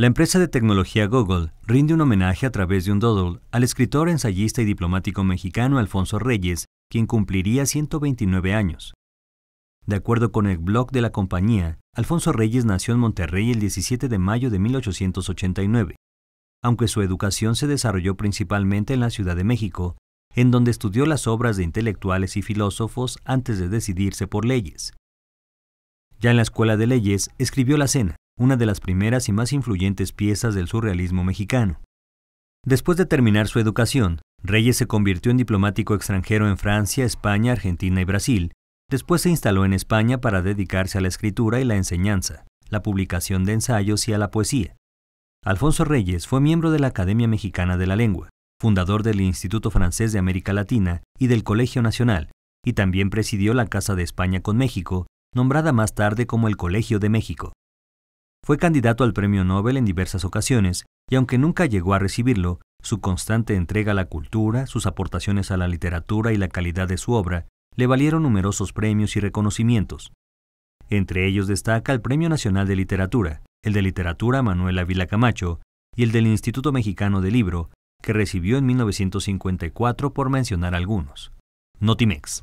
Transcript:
La empresa de tecnología Google rinde un homenaje a través de un doodle al escritor, ensayista y diplomático mexicano Alfonso Reyes, quien cumpliría 129 años. De acuerdo con el blog de la compañía, Alfonso Reyes nació en Monterrey el 17 de mayo de 1889. Aunque su educación se desarrolló principalmente en la Ciudad de México, en donde estudió las obras de intelectuales y filósofos antes de decidirse por leyes. Ya en la Escuela de Leyes escribió La Cena, una de las primeras y más influyentes piezas del surrealismo mexicano. Después de terminar su educación, Reyes se convirtió en diplomático extranjero en Francia, España, Argentina y Brasil. Después se instaló en España para dedicarse a la escritura y la enseñanza, la publicación de ensayos y a la poesía. Alfonso Reyes fue miembro de la Academia Mexicana de la Lengua, fundador del Instituto Francés de América Latina y del Colegio Nacional, y también presidió la Casa de España con México, nombrada más tarde como el Colegio de México. Fue candidato al Premio Nobel en diversas ocasiones, y aunque nunca llegó a recibirlo, su constante entrega a la cultura, sus aportaciones a la literatura y la calidad de su obra le valieron numerosos premios y reconocimientos. Entre ellos destaca el Premio Nacional de Literatura, el de Literatura Manuel Ávila Camacho y el del Instituto Mexicano de Libro, que recibió en 1954 por mencionar algunos. Notimex.